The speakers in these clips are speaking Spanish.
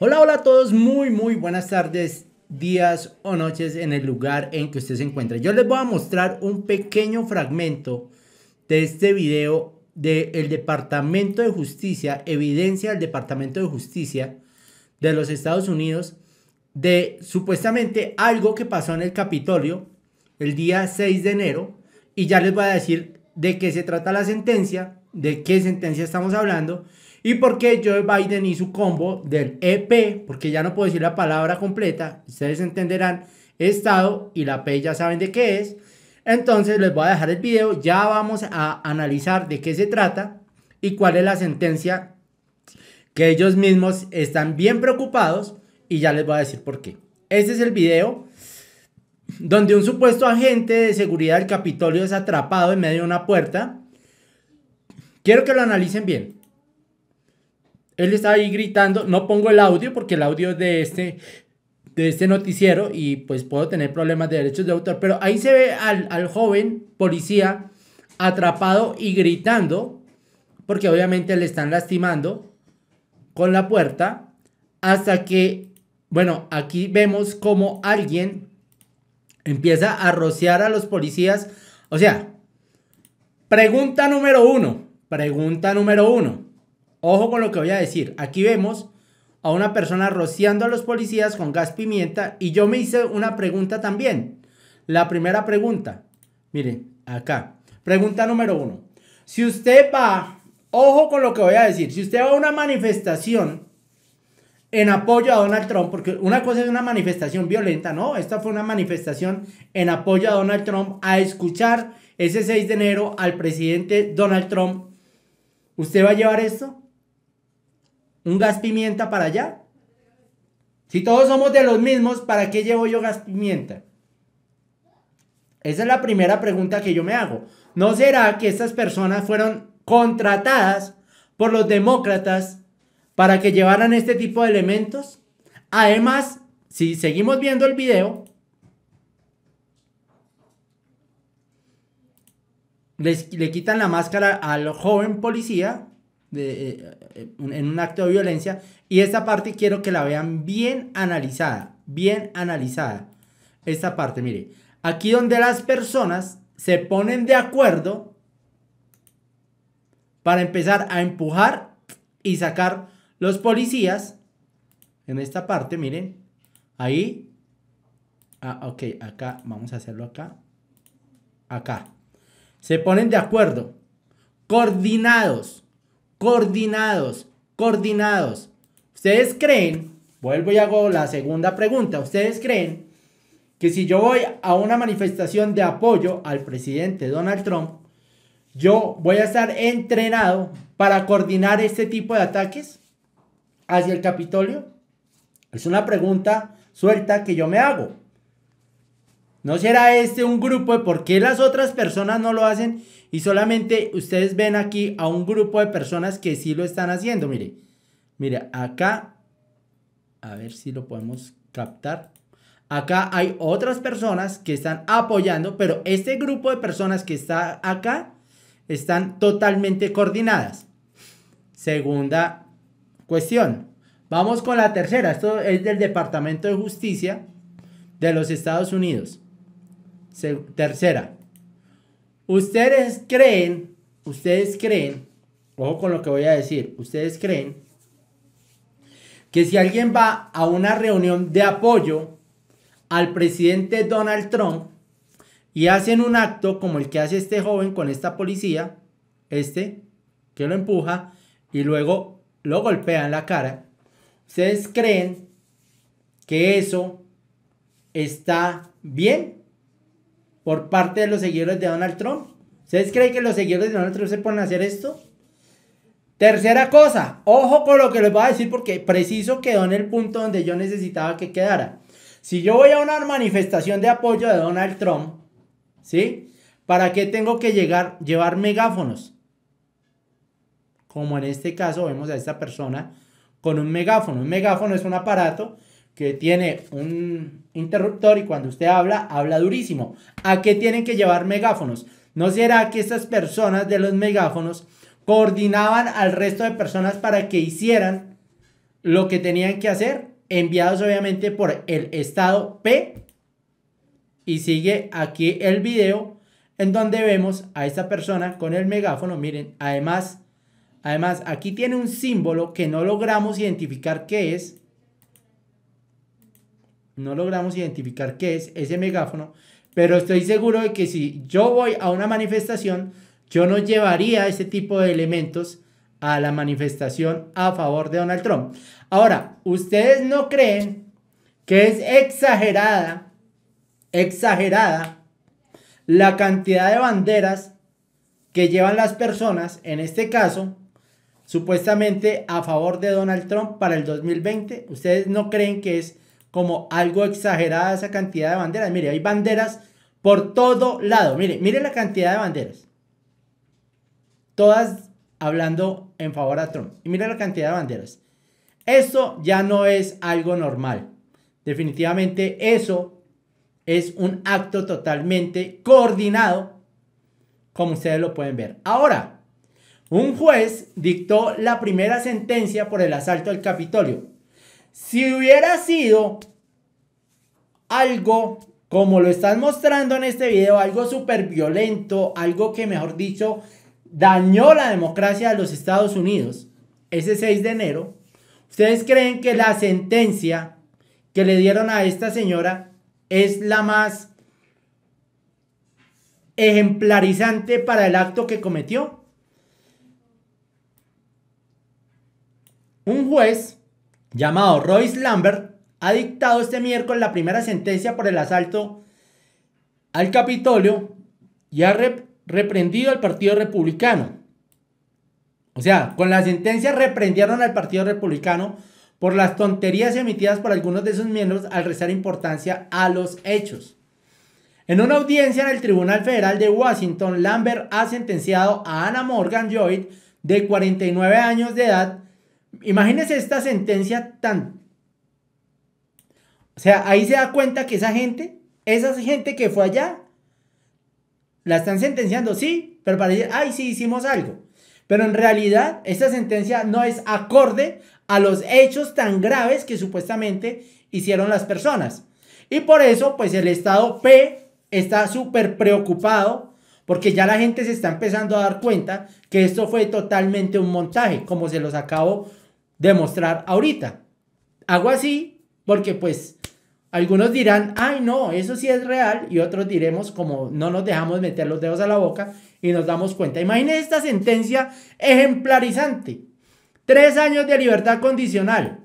Hola, hola a todos, muy, muy buenas tardes, días o noches en el lugar en que usted se encuentra. Yo les voy a mostrar un pequeño fragmento de este video del el Departamento de Justicia, evidencia del Departamento de Justicia de los Estados Unidos de supuestamente algo que pasó en el Capitolio el día 6 de enero y ya les voy a decir de qué se trata la sentencia, de qué sentencia estamos hablando y por qué Joe Biden y su combo del EP, porque ya no puedo decir la palabra completa, ustedes entenderán, Estado y la P ya saben de qué es. Entonces les voy a dejar el video, ya vamos a analizar de qué se trata y cuál es la sentencia que ellos mismos están bien preocupados y ya les voy a decir por qué. Este es el video donde un supuesto agente de seguridad del Capitolio es atrapado en medio de una puerta. Quiero que lo analicen bien. Él está ahí gritando, no pongo el audio porque el audio es de este, de este noticiero y pues puedo tener problemas de derechos de autor, pero ahí se ve al, al joven policía atrapado y gritando, porque obviamente le están lastimando con la puerta, hasta que, bueno, aquí vemos como alguien empieza a rociar a los policías. O sea, pregunta número uno, pregunta número uno. Ojo con lo que voy a decir. Aquí vemos a una persona rociando a los policías con gas pimienta y yo me hice una pregunta también. La primera pregunta. Miren, acá. Pregunta número uno. Si usted va, ojo con lo que voy a decir, si usted va a una manifestación en apoyo a Donald Trump, porque una cosa es una manifestación violenta, ¿no? Esta fue una manifestación en apoyo a Donald Trump a escuchar ese 6 de enero al presidente Donald Trump. ¿Usted va a llevar esto? un gas pimienta para allá. Si todos somos de los mismos, ¿para qué llevo yo gas pimienta? Esa es la primera pregunta que yo me hago. ¿No será que estas personas fueron contratadas por los demócratas para que llevaran este tipo de elementos? Además, si seguimos viendo el video, le quitan la máscara al joven policía de, eh, eh, en un acto de violencia. Y esta parte quiero que la vean bien analizada, bien analizada. Esta parte, mire, aquí donde las personas se ponen de acuerdo para empezar a empujar y sacar los policías. En esta parte, miren, ahí. Ah, ok, acá, vamos a hacerlo acá. Acá. Se ponen de acuerdo, coordinados, Coordinados, coordinados. ¿Ustedes creen? Vuelvo y hago la segunda pregunta. ¿Ustedes creen que si yo voy a una manifestación de apoyo al presidente Donald Trump, yo voy a estar entrenado para coordinar este tipo de ataques hacia el Capitolio? Es una pregunta suelta que yo me hago. ¿No será este un grupo de por qué las otras personas no lo hacen y solamente ustedes ven aquí a un grupo de personas que sí lo están haciendo. Mire, mire, acá, a ver si lo podemos captar. Acá hay otras personas que están apoyando, pero este grupo de personas que está acá están totalmente coordinadas. Segunda cuestión. Vamos con la tercera. Esto es del Departamento de Justicia de los Estados Unidos. tercera. Ustedes creen, ustedes creen, ojo con lo que voy a decir, ustedes creen que si alguien va a una reunión de apoyo al presidente Donald Trump y hacen un acto como el que hace este joven con esta policía, este, que lo empuja y luego lo golpea en la cara, ¿ustedes creen que eso está bien? por parte de los seguidores de Donald Trump. ¿Ustedes creen que los seguidores de Donald Trump se pueden hacer esto? Tercera cosa, ojo con lo que les voy a decir porque preciso quedó en el punto donde yo necesitaba que quedara. Si yo voy a una manifestación de apoyo de Donald Trump, ¿sí? ¿Para qué tengo que llegar, llevar megáfonos? Como en este caso vemos a esta persona con un megáfono. Un megáfono es un aparato que tiene un interruptor y cuando usted habla, habla durísimo. ¿A qué tienen que llevar megáfonos? ¿No será que estas personas de los megáfonos coordinaban al resto de personas para que hicieran lo que tenían que hacer? Enviados obviamente por el estado P. Y sigue aquí el video en donde vemos a esta persona con el megáfono. Miren, además, además aquí tiene un símbolo que no logramos identificar qué es no logramos identificar qué es ese megáfono, pero estoy seguro de que si yo voy a una manifestación, yo no llevaría ese tipo de elementos a la manifestación a favor de Donald Trump. Ahora, ¿ustedes no creen que es exagerada, exagerada la cantidad de banderas que llevan las personas, en este caso, supuestamente a favor de Donald Trump para el 2020? ¿Ustedes no creen que es como algo exagerada esa cantidad de banderas. Mire, hay banderas por todo lado. Mire, mire la cantidad de banderas. Todas hablando en favor a Trump. Y mire la cantidad de banderas. Eso ya no es algo normal. Definitivamente eso es un acto totalmente coordinado, como ustedes lo pueden ver. Ahora, un juez dictó la primera sentencia por el asalto al Capitolio. Si hubiera sido algo como lo están mostrando en este video, algo súper violento, algo que mejor dicho dañó la democracia de los Estados Unidos, ese 6 de enero, ¿ustedes creen que la sentencia que le dieron a esta señora es la más ejemplarizante para el acto que cometió? Un juez llamado Royce Lambert, ha dictado este miércoles la primera sentencia por el asalto al Capitolio y ha reprendido al Partido Republicano. O sea, con la sentencia reprendieron al Partido Republicano por las tonterías emitidas por algunos de sus miembros al restar importancia a los hechos. En una audiencia en el Tribunal Federal de Washington, Lambert ha sentenciado a Anna Morgan Lloyd, de 49 años de edad, Imagínense esta sentencia tan... O sea, ahí se da cuenta que esa gente, esa gente que fue allá, la están sentenciando, sí, pero para decir, ay, sí, hicimos algo. Pero en realidad, esta sentencia no es acorde a los hechos tan graves que supuestamente hicieron las personas. Y por eso, pues el Estado P está súper preocupado porque ya la gente se está empezando a dar cuenta que esto fue totalmente un montaje, como se los acabó demostrar ahorita. Hago así porque pues algunos dirán, ay no, eso sí es real y otros diremos como no nos dejamos meter los dedos a la boca y nos damos cuenta. Imagínense esta sentencia ejemplarizante. Tres años de libertad condicional,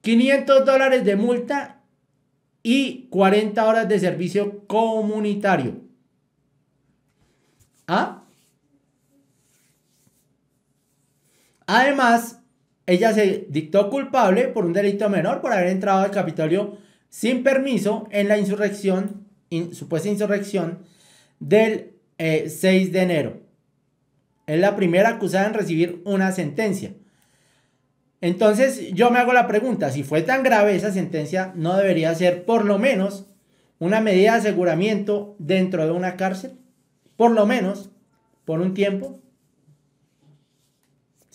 500 dólares de multa y 40 horas de servicio comunitario. ¿Ah? Además, ella se dictó culpable por un delito menor por haber entrado al Capitolio sin permiso en la insurrección, supuesta insurrección del 6 eh, de enero. Es la primera acusada en recibir una sentencia. Entonces yo me hago la pregunta, si fue tan grave esa sentencia, ¿no debería ser por lo menos una medida de aseguramiento dentro de una cárcel? Por lo menos, por un tiempo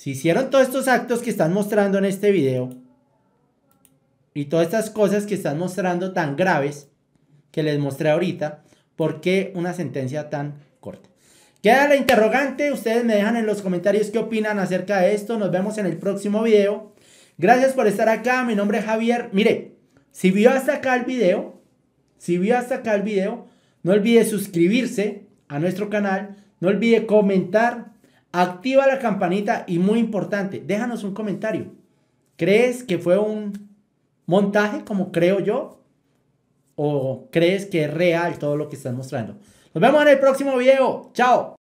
si hicieron todos estos actos que están mostrando en este video y todas estas cosas que están mostrando tan graves que les mostré ahorita, ¿por qué una sentencia tan corta? Queda la interrogante, ustedes me dejan en los comentarios qué opinan acerca de esto, nos vemos en el próximo video. Gracias por estar acá, mi nombre es Javier. Mire, si vio hasta acá el video, si vio hasta acá el video, no olvide suscribirse a nuestro canal, no olvide comentar, Activa la campanita y muy importante, déjanos un comentario. ¿Crees que fue un montaje como creo yo? ¿O crees que es real todo lo que estás mostrando? Nos vemos en el próximo video. Chao.